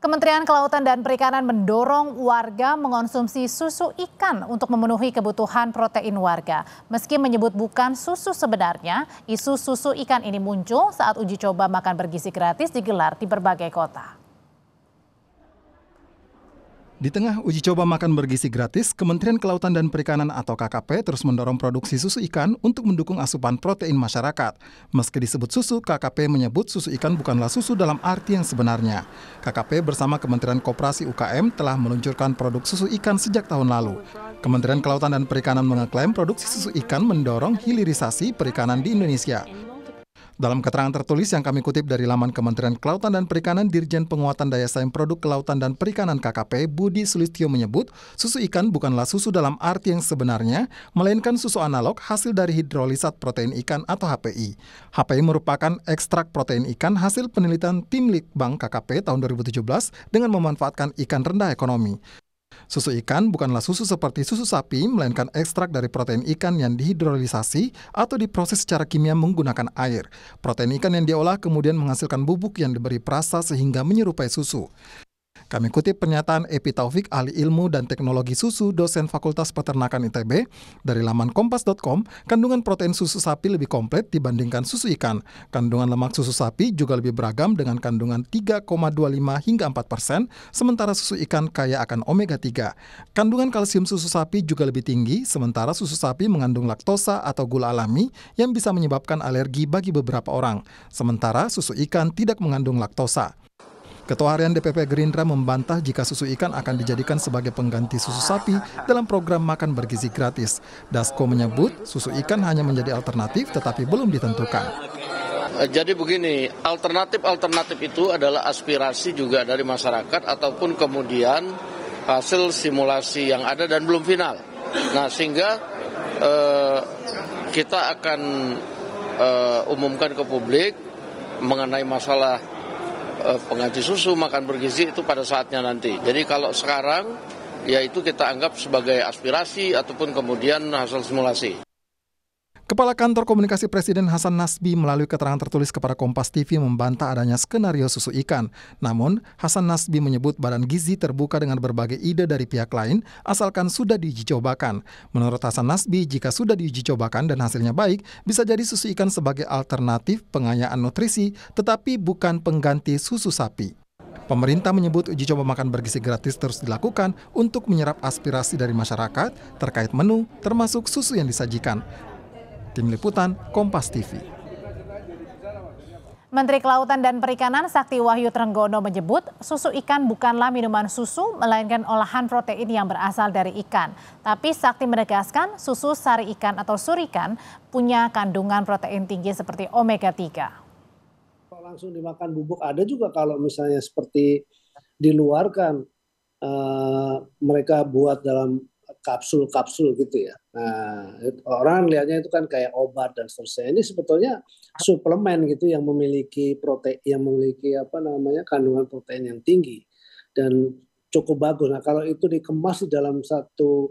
Kementerian Kelautan dan Perikanan mendorong warga mengonsumsi susu ikan untuk memenuhi kebutuhan protein warga. Meski menyebut bukan susu sebenarnya, isu susu ikan ini muncul saat uji coba makan bergizi gratis digelar di berbagai kota. Di tengah uji coba makan bergizi gratis, Kementerian Kelautan dan Perikanan atau KKP terus mendorong produksi susu ikan untuk mendukung asupan protein masyarakat. Meski disebut susu, KKP menyebut susu ikan bukanlah susu dalam arti yang sebenarnya. KKP bersama Kementerian Koperasi UKM telah meluncurkan produk susu ikan sejak tahun lalu. Kementerian Kelautan dan Perikanan mengeklaim produksi susu ikan mendorong hilirisasi perikanan di Indonesia. Dalam keterangan tertulis yang kami kutip dari laman Kementerian Kelautan dan Perikanan, Dirjen Penguatan Daya Saing Produk Kelautan dan Perikanan KKP, Budi Sulistyo menyebut, susu ikan bukanlah susu dalam arti yang sebenarnya, melainkan susu analog hasil dari hidrolisat protein ikan atau HPI. HPI merupakan ekstrak protein ikan hasil penelitian tim Litbang KKP tahun 2017 dengan memanfaatkan ikan rendah ekonomi. Susu ikan bukanlah susu seperti susu sapi, melainkan ekstrak dari protein ikan yang dihidrolisasi atau diproses secara kimia menggunakan air. Protein ikan yang diolah kemudian menghasilkan bubuk yang diberi perasa sehingga menyerupai susu. Kami kutip pernyataan Epi Taufik, ahli ilmu dan teknologi susu, dosen Fakultas Peternakan ITB, dari laman kompas.com, kandungan protein susu sapi lebih komplit dibandingkan susu ikan. Kandungan lemak susu sapi juga lebih beragam dengan kandungan 3,25 hingga 4 persen, sementara susu ikan kaya akan omega-3. Kandungan kalsium susu sapi juga lebih tinggi, sementara susu sapi mengandung laktosa atau gula alami yang bisa menyebabkan alergi bagi beberapa orang. Sementara susu ikan tidak mengandung laktosa. Ketua Harian DPP Gerindra membantah jika susu ikan akan dijadikan sebagai pengganti susu sapi dalam program makan bergizi gratis. Dasko menyebut susu ikan hanya menjadi alternatif tetapi belum ditentukan. Eh, jadi begini, alternatif-alternatif itu adalah aspirasi juga dari masyarakat ataupun kemudian hasil simulasi yang ada dan belum final. Nah, sehingga eh, kita akan eh, umumkan ke publik mengenai masalah Eh, pengganti susu, makan bergizi itu pada saatnya nanti. Jadi kalau sekarang, ya itu kita anggap sebagai aspirasi ataupun kemudian hasil simulasi. Kepala Kantor Komunikasi Presiden Hasan Nasbi melalui keterangan tertulis kepada Kompas TV membantah adanya skenario susu ikan. Namun, Hasan Nasbi menyebut badan gizi terbuka dengan berbagai ide dari pihak lain asalkan sudah diuji cobakan. Menurut Hasan Nasbi, jika sudah diuji cobakan dan hasilnya baik, bisa jadi susu ikan sebagai alternatif pengayaan nutrisi tetapi bukan pengganti susu sapi. Pemerintah menyebut uji coba makan bergizi gratis terus dilakukan untuk menyerap aspirasi dari masyarakat terkait menu, termasuk susu yang disajikan. Tim Liputan Kompas TV. Menteri Kelautan dan Perikanan Sakti Wahyu Trenggono menyebut susu ikan bukanlah minuman susu melainkan olahan protein yang berasal dari ikan. Tapi Sakti menegaskan susu sari ikan atau surikan punya kandungan protein tinggi seperti omega 3. Langsung dimakan bubuk ada juga kalau misalnya seperti diluarkan uh, mereka buat dalam kapsul-kapsul gitu ya. Nah, orang lihatnya itu kan kayak obat dan seterusnya. Ini sebetulnya suplemen gitu yang memiliki protein yang memiliki apa namanya kandungan protein yang tinggi dan cukup bagus. Nah, kalau itu dikemas di dalam satu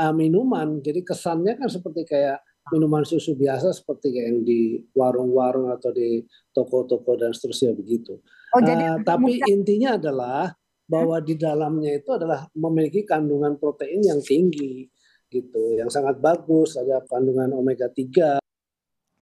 uh, minuman, jadi kesannya kan seperti kayak minuman susu biasa seperti kayak yang di warung-warung atau di toko-toko dan seterusnya begitu. Oh, jadi uh, tapi intinya adalah bahwa di dalamnya itu adalah memiliki kandungan protein yang tinggi gitu yang sangat bagus ada kandungan omega 3